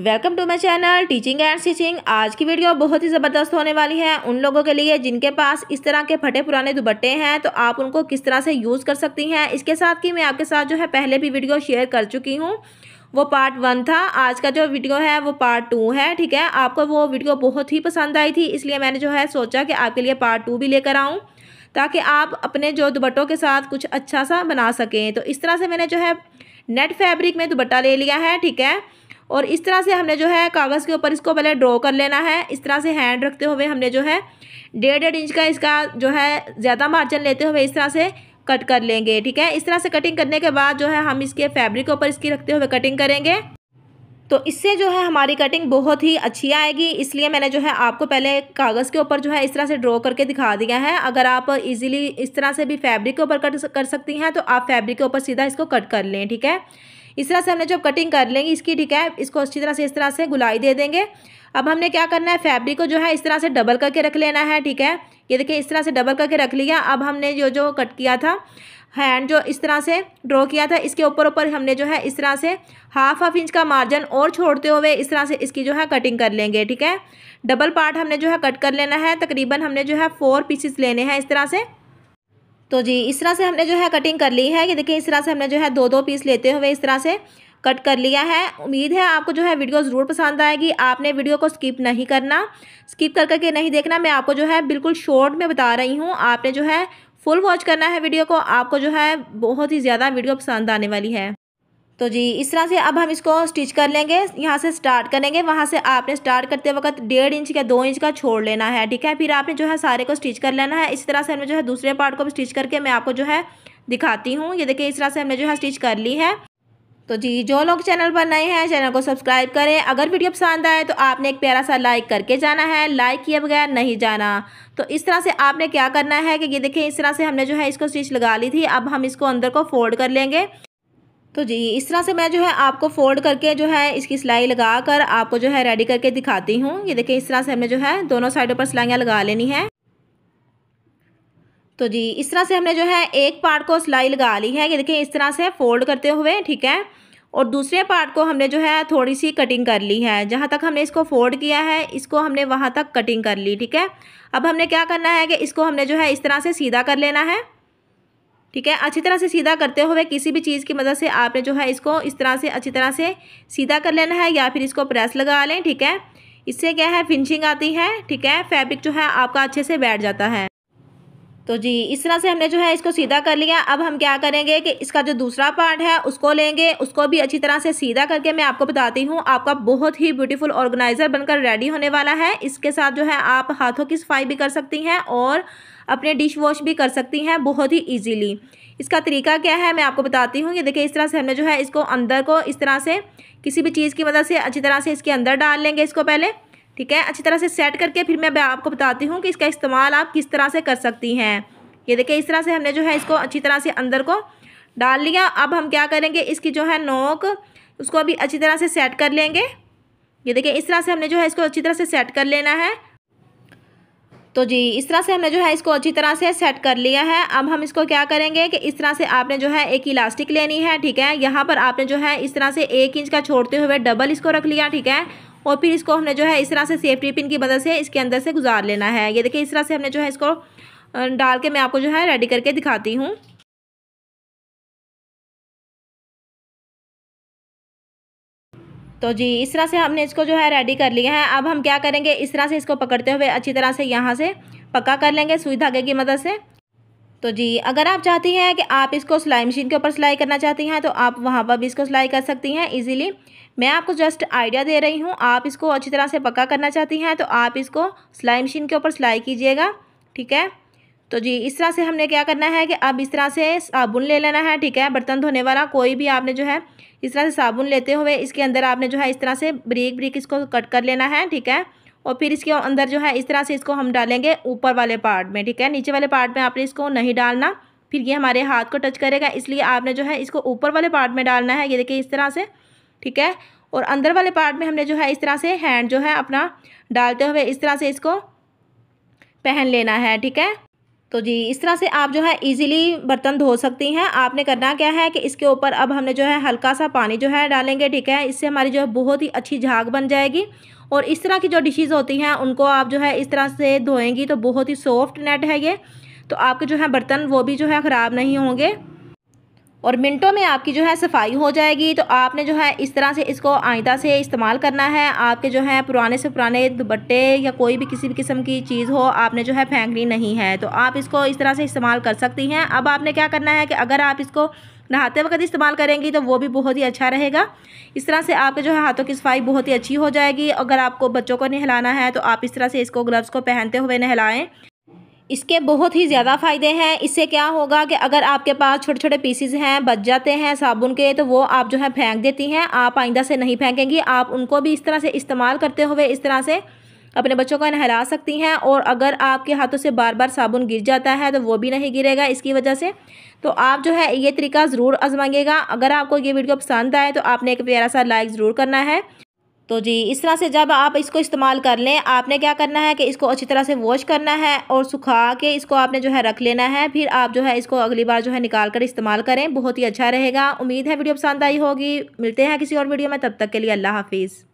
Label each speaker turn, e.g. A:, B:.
A: welcome to my channel teaching and stitching आज की video बहुत ही ज़बरदस्त होने वाली है उन लोगों के लिए जिनके पास इस तरह के फटे पुराने दुपट्टे हैं तो आप उनको किस तरह से यूज़ कर सकती हैं इसके साथ की मैं आपके साथ जो है पहले भी वीडियो शेयर कर चुकी हूँ वो पार्ट वन था आज का जो वीडियो है वो पार्ट टू है ठीक है आपको वो वीडियो बहुत ही पसंद आई थी इसलिए मैंने जो है सोचा कि आपके लिए पार्ट टू भी लेकर आऊँ ताकि आप अपने जो दुपट्टों के साथ कुछ अच्छा सा बना सकें तो इस तरह से मैंने जो है नेट फैब्रिक में दुपट्टा ले लिया है ठीक है और इस तरह से हमने जो है कागज़ के ऊपर इसको पहले ड्रॉ कर लेना है इस तरह से हैंड रखते हुए हमने जो है डेढ़ डेढ़ इंच का इसका जो है ज़्यादा मार्जिन लेते हुए इस तरह से कट कर लेंगे ठीक है इस तरह से कटिंग करने के बाद जो है हम इसके फैब्रिक के ऊपर इसकी रखते हुए कटिंग करेंगे तो इससे जो है हमारी कटिंग बहुत ही अच्छी आएगी इसलिए मैंने जो है आपको पहले कागज़ के ऊपर जो है इस तरह से ड्रॉ करके दिखा दिया है अगर आप इजीली इस तरह से भी फैब्रिक के ऊपर कट कर सकती हैं तो आप फैब्रिक के ऊपर सीधा इसको कट कर लें ठीक है इस तरह से हमने जब कटिंग कर लेंगे इसकी ठीक है इसको अच्छी तरह से इस तरह से गुलाई दे देंगे अब हमने क्या करना है फैब्रिक को जो है इस तरह से डबल करके रख लेना है ठीक है ये देखिए इस तरह से डबल करके रख लिया अब हमने जो जो कट किया था हैंड जो इस तरह से ड्रॉ किया था इसके ऊपर ऊपर हमने जो है इस तरह से हाफ हाफ इंच का मार्जिन और छोड़ते हुए इस तरह से इसकी जो है कटिंग कर लेंगे ठीक है डबल पार्ट हमने जो है कट कर लेना है तकरीबन हमने जो है फोर पीसेस लेने हैं इस तरह से तो जी इस तरह से हमने जो है कटिंग कर ली है ये देखिए इस तरह से हमने जो है दो दो पीस लेते हुए इस तरह से कट कर लिया है उम्मीद है आपको जो है वीडियो ज़रूर पसंद आएगी आपने वीडियो को स्किप नहीं करना स्किप कर करके नहीं देखना मैं आपको जो है बिल्कुल शॉर्ट में बता रही हूँ आपने जो है फुल वॉच करना है वीडियो को आपको जो है बहुत ही ज़्यादा वीडियो पसंद आने वाली है तो जी इस तरह से अब हम इसको स्टिच कर लेंगे यहाँ से स्टार्ट करेंगे वहाँ से आपने स्टार्ट करते वक्त डेढ़ इंच या दो इंच का छोड़ लेना है ठीक है फिर आपने जो है सारे को स्टिच कर लेना है इसी तरह से हमने जो है दूसरे पार्ट को भी स्टिच करके मैं आपको जो है दिखाती हूँ ये देखिए इस तरह से हमने जो है स्टिच कर ली है तो जी जो लोग चैनल पर नए हैं चैनल को सब्सक्राइब करें अगर वीडियो पसंद आए तो आपने एक प्यारा सा लाइक करके जाना है लाइक किए बगैर नहीं जाना तो इस तरह से आपने क्या करना है कि ये देखें इस तरह से हमने जो है इसको स्टिच लगा ली थी अब हम इसको अंदर को फोल्ड कर लेंगे तो जी इस तरह से मैं जो है आपको फोल्ड करके जो है इसकी सिलाई लगा कर आपको जो है रेडी करके दिखाती हूँ ये देखिए इस तरह से हमने जो है दोनों साइडों पर सिलाइयाँ लगा लेनी है तो जी इस तरह से हमने जो है एक पार्ट को सिलाई लगा ली है ये देखिए इस तरह से फोल्ड करते हुए ठीक है और दूसरे पार्ट को हमने जो है थोड़ी सी कटिंग कर ली है जहाँ तक हमने इसको फोल्ड किया है इसको हमने वहाँ तक कटिंग कर ली ठीक है अब हमने क्या करना है कि इसको हमने जो है इस तरह से सीधा कर लेना है ठीक है अच्छी तरह से सीधा करते हुए किसी भी चीज़ की मदद से आपने जो है इसको इस तरह से अच्छी तरह से सीधा कर लेना है या फिर इसको प्रेस लगा लें ठीक है इससे क्या है फिनिशिंग आती है ठीक है फैब्रिक जो है आपका अच्छे से बैठ जाता है तो जी इस तरह से हमने जो है इसको सीधा कर लिया अब हम क्या करेंगे कि इसका जो दूसरा पार्ट है उसको लेंगे उसको भी अच्छी तरह से सीधा करके मैं आपको बताती हूँ आपका बहुत ही ब्यूटीफुल ऑर्गेनाइज़र बनकर रेडी होने वाला है इसके साथ जो है आप हाथों की सफाई भी कर सकती हैं और अपने डिश वॉश भी कर सकती हैं बहुत ही ईजीली इसका तरीका क्या है मैं आपको बताती हूँ ये देखिए इस तरह से हमने जो है इसको अंदर को इस तरह से किसी भी चीज़ की मदद से अच्छी तरह से इसके अंदर डाल लेंगे इसको पहले ठीक है अच्छी तरह से सेट करके फिर मैं आपको बताती हूँ कि इसका इस्तेमाल आप किस तरह से कर सकती हैं ये देखिए इस तरह से हमने जो है इसको अच्छी तरह से अंदर को डाल लिया अब हम क्या करेंगे इसकी जो है नोक उसको अभी अच्छी तरह से सेट कर लेंगे ये देखिए इस तरह से हमने जो है इसको अच्छी तरह से सेट कर लेना है तो जी इस तरह से हमने जो है इसको अच्छी तरह से सेट कर लिया है अब हम इसको क्या करेंगे कि इस तरह से आपने जो है एक इलास्टिक लेनी है ठीक है यहाँ पर आपने जो है इस तरह से एक इंच का छोड़ते हुए डबल इसको रख लिया ठीक है और फिर इसको हमने जो है इस तरह से सेफ्टी पिन की मदद से इसके अंदर से गुजार लेना है ये देखिए इस तरह से हमने जो है इसको डाल के मैं आपको जो है रेडी करके दिखाती हूँ तो जी इस तरह से हमने इसको जो है रेडी कर लिया है अब हम क्या करेंगे इस तरह से इसको पकड़ते हुए अच्छी तरह से यहाँ से पक्का कर लेंगे सुई धागे की मदद से तो जी अगर आप चाहती हैं कि आप इसको सिलाई मशीन के ऊपर सिलाई करना चाहती हैं तो आप वहाँ पर भी इसको सिलाई कर सकती हैं इजीली मैं आपको जस्ट आइडिया दे रही हूँ आप इसको अच्छी तरह से पक्का करना चाहती हैं तो आप इसको सिलाई मशीन के ऊपर सिलाई कीजिएगा ठीक है तो जी इस तरह से हमने क्या करना है कि अब इस तरह से साबुन ले लेना है ठीक है बर्तन धोने वाला कोई भी आपने जो है इस तरह से साबुन लेते हुए इसके अंदर आपने जो है इस तरह से ब्रिक ब्रिक इसको कट कर लेना है ठीक है और फिर इसके अंदर जो है इस तरह से इसको हम डालेंगे ऊपर वाले पार्ट में ठीक है नीचे वाले पार्ट में आपने इसको नहीं डालना फिर ये हमारे हाथ को टच करेगा इसलिए आपने जो है इसको ऊपर वाले पार्ट में डालना है ये देखिए इस तरह से ठीक है और अंदर वाले पार्ट में हमने जो है इस तरह से हैंड जो है अपना डालते हुए इस तरह से इसको पहन लेना है ठीक है तो जी इस तरह से आप जो है इजीली बर्तन धो सकती हैं आपने करना क्या है कि इसके ऊपर अब हमने जो है हल्का सा पानी जो है डालेंगे ठीक है इससे हमारी जो है बहुत ही अच्छी झाग बन जाएगी और इस तरह की जो डिशेज़ होती हैं उनको आप जो है इस तरह से धोएंगी तो बहुत ही सॉफ्ट नेट है ये तो आपके जो है बर्तन वो भी जो है ख़राब नहीं होंगे और मिनटों में आपकी जो है सफाई हो जाएगी तो आपने जो है इस तरह से इसको आइंदा से इस्तेमाल करना है आपके जो है पुराने से पुराने दुपट्टे या कोई भी किसी भी किस्म की चीज़ हो आपने जो है फेंकनी नहीं है तो आप इसको इस तरह से इस्तेमाल कर सकती हैं अब आपने क्या करना है कि अगर आप इसको नहाते वक्त इस्तेमाल करेंगी तो वो भी बहुत ही अच्छा रहेगा इस तरह से आपके जो है हाथों की सफाई बहुत ही अच्छी हो जाएगी अगर आपको बच्चों को नहलाना है तो आप इस तरह से इसको ग्लव्स को पहनते हुए नहलाएँ इसके बहुत ही ज़्यादा फ़ायदे हैं इससे क्या होगा कि अगर आपके पास छोटे छोटे पीसीज हैं बच जाते हैं साबुन के तो वो आप जो है फेंक देती हैं आप आइंदा से नहीं फेंकेंगी आप उनको भी इस तरह से इस्तेमाल करते हुए इस तरह से अपने बच्चों को नहला सकती हैं और अगर आपके हाथों से बार बार साबुन गिर जाता है तो वो भी नहीं गिरेगा इसकी वजह से तो आप जो है ये तरीका ज़रूर आजमाइएगा अगर आपको ये वीडियो पसंद आए तो आपने एक प्यारा सा लाइक ज़रूर करना है तो जी इस तरह से जब आप इसको इस्तेमाल कर लें आपने क्या करना है कि इसको अच्छी तरह से वॉश करना है और सुखा के इसको आपने जो है रख लेना है फिर आप जो है इसको अगली बार जो है निकाल कर इस्तेमाल करें बहुत ही अच्छा रहेगा उम्मीद है वीडियो पसंद आई होगी मिलते हैं किसी और वीडियो में तब तक के लिए अल्लाह हाफिज़